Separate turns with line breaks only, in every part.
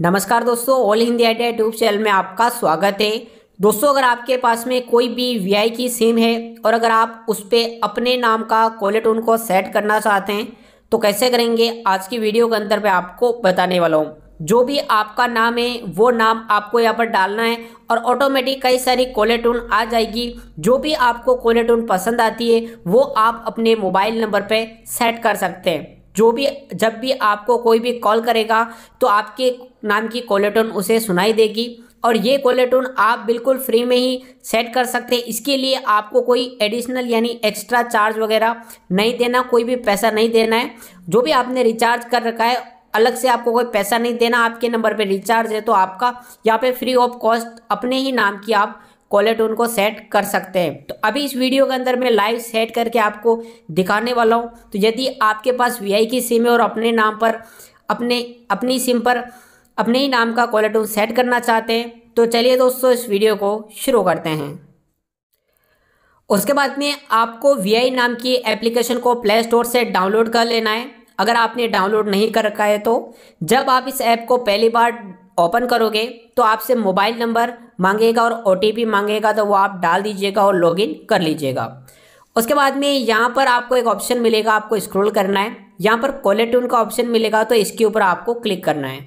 नमस्कार दोस्तों all Hindi idea YouTube channel में आपका स्वागत है दोस्तों अगर आपके पास में कोई भी वीआई की सिम है और अगर आप उस पर अपने नाम का कॉलेटोन को सेट करना चाहते हैं तो कैसे करेंगे आज की वीडियो के अंदर मैं आपको बताने वाला हूँ जो भी आपका नाम है वो नाम आपको यहाँ पर डालना है और ऑटोमेटिक कई सारी कोलेटून आ जाएगी जो भी आपको कोलेटून पसंद आती है वो आप अपने मोबाइल नंबर पे सेट कर सकते हैं जो भी जब भी आपको कोई भी कॉल करेगा तो आपके नाम की कॉलेटोन उसे सुनाई देगी और ये कॉलेटोन आप बिल्कुल फ्री में ही सेट कर सकते हैं इसके लिए आपको कोई एडिशनल यानी एक्स्ट्रा चार्ज वगैरह नहीं देना कोई भी पैसा नहीं देना है जो भी आपने रिचार्ज कर रखा है अलग से आपको कोई पैसा नहीं देना आपके नंबर पे रिचार्ज है तो आपका यहाँ पे फ्री ऑफ कॉस्ट अपने ही नाम की आप कॉलर टोन को सेट कर सकते हैं तो अभी इस वीडियो के अंदर मैं लाइव सेट करके आपको दिखाने वाला हूँ तो यदि आपके पास वी की सिम है और अपने नाम पर अपने अपनी सिम पर अपने ही नाम का कॉलर टोन सेट करना चाहते हैं तो चलिए दोस्तों इस वीडियो को शुरू करते हैं उसके बाद में आपको वी नाम की एप्लीकेशन को प्ले स्टोर से डाउनलोड कर लेना है अगर आपने डाउनलोड नहीं कर रखा है तो जब आप इस ऐप को पहली बार ओपन करोगे तो आपसे मोबाइल नंबर मांगेगा और ओ मांगेगा तो वो आप डाल दीजिएगा और लॉगिन कर लीजिएगा उसके बाद में यहाँ पर आपको एक ऑप्शन मिलेगा आपको स्क्रॉल करना है यहाँ पर कोलेटून का ऑप्शन मिलेगा तो इसके ऊपर आपको क्लिक करना है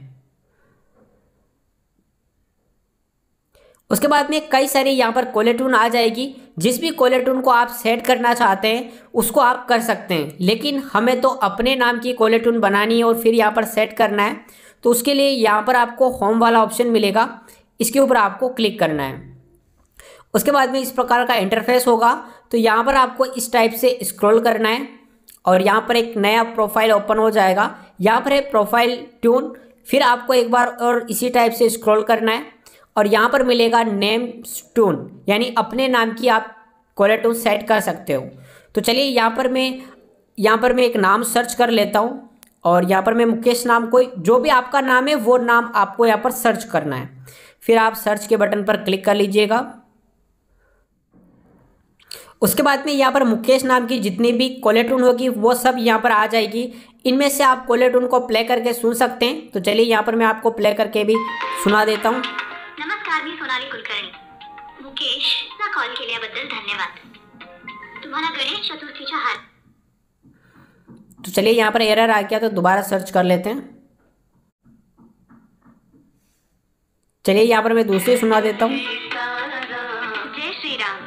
उसके बाद में कई सारी यहाँ पर कोलेटून आ जाएगी जिस भी कोलेटून को आप सेट करना चाहते हैं उसको आप कर सकते हैं लेकिन हमें तो अपने नाम की कोलेटून बनानी है और फिर यहाँ पर सेट करना है तो उसके लिए यहाँ पर आपको होम वाला ऑप्शन मिलेगा इसके ऊपर आपको क्लिक करना है उसके बाद में इस प्रकार का इंटरफेस होगा तो यहाँ पर आपको इस टाइप से स्क्रॉल करना है और यहाँ पर एक नया प्रोफाइल ओपन हो जाएगा यहाँ पर है प्रोफाइल ट्यून फिर आपको एक बार और इसी टाइप से स्क्रॉल करना है और यहाँ पर मिलेगा नेम ट्यून यानी अपने नाम की आप कॉलर ट्यून सेट कर सकते हो तो चलिए यहाँ पर मैं यहाँ पर मैं एक नाम सर्च कर लेता हूँ और यहाँ पर मैं मुकेश नाम कोई जो भी आपका नाम है वो नाम आपको यहाँ पर सर्च करना है फिर आप सर्च के बटन पर क्लिक कर लीजिएगा उसके बाद में यहाँ पर मुकेश नाम की जितनी भी कोलेटून होगी वो सब यहाँ पर आ जाएगी इनमें से आप कोलेटून को प्ले करके सुन सकते हैं तो चलिए यहाँ पर मैं आपको प्ले करके भी सुना देता हूँ नमस्कार मैं सोनाली कुलकर्णी मुकेश कॉल बदल धन्यवाद तुम्हारा गणेश चतुर्थी हार तो चलिए यहाँ पर एरर आ गया तो दोबारा सर्च कर लेते हैं चलिए यहाँ पर मैं दूसरी सुना देता हूँ जय श्री राम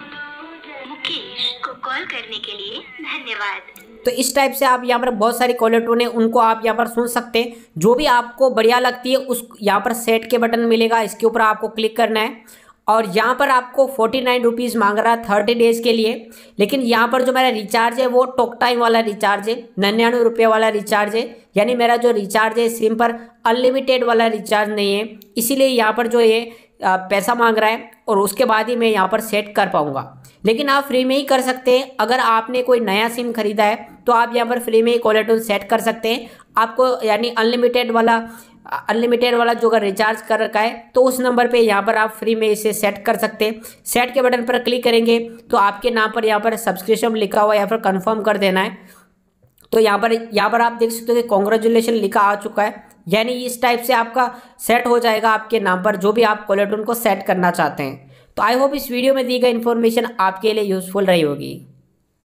मुकेश को कॉल करने के लिए धन्यवाद तो इस टाइप से आप यहाँ पर बहुत सारी कॉलर टोन है उनको आप यहाँ पर सुन सकते हैं जो भी आपको बढ़िया लगती है उस यहाँ पर सेट के बटन मिलेगा इसके ऊपर आपको क्लिक करना है और यहाँ पर आपको फोर्टी नाइन रुपीज़ मांग रहा है थर्टी डेज़ के लिए लेकिन यहाँ पर जो मेरा रिचार्ज है वो टॉक टाइम वाला रिचार्ज है नन्यानवे रुपये वाला रिचार्ज है यानी मेरा जो रिचार्ज है सिम पर अनलिमिटेड वाला रिचार्ज नहीं है इसीलिए यहाँ पर जो ये पैसा मांग रहा है और उसके बाद ही मैं यहाँ पर सेट कर पाऊँगा लेकिन आप फ्री में ही कर सकते हैं अगर आपने कोई नया सिम खरीदा है तो आप यहाँ पर फ्री में ही कॉलर सेट कर सकते हैं आपको यानी अनलिमिटेड वाला अनलिमिटेड वाला जो अगर रिचार्ज कर रखा है तो उस नंबर पे यहाँ पर आप फ्री में इसे सेट कर सकते हैं सेट के बटन पर क्लिक करेंगे तो आपके नाम पर यहाँ पर सब्सक्रिप्शन लिखा हुआ है फिर कन्फर्म कर देना है तो यहाँ पर यहाँ पर आप देख सकते हो कि कॉन्ग्रेचुलेशन लिखा आ चुका है यानी इस टाइप से आपका सेट हो जाएगा आपके नाम पर जो भी आप कॉलेटून को सेट करना चाहते हैं तो आई होप इस वीडियो में दी गई इन्फॉर्मेशन आपके लिए यूजफुल रही होगी